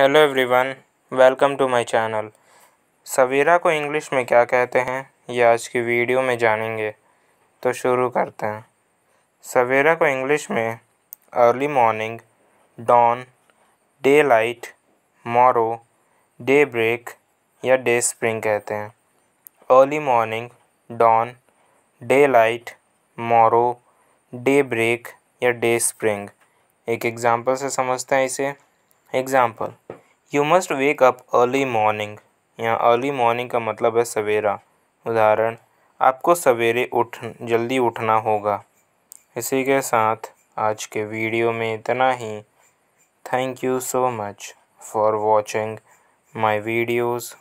hello everyone welcome to my channel सवेरा को English में क्या कहते हैं ये आज की वीडियो में जानेंगे तो शुरू करते हैं सवेरा को इंग्लिश में early morning dawn daylight morrow daybreak या डे स्प्रिंग कहते हैं early morning dawn daylight morrow daybreak या डे स्प्रिंग एक एग्ज़ाम्पल से समझते हैं इसे example you must wake up early morning यहाँ अर्ली मॉर्निंग का मतलब है सवेरा उदाहरण आपको सवेरे उठ जल्दी उठना होगा इसी के साथ आज के वीडियो में इतना ही thank you so much for watching my videos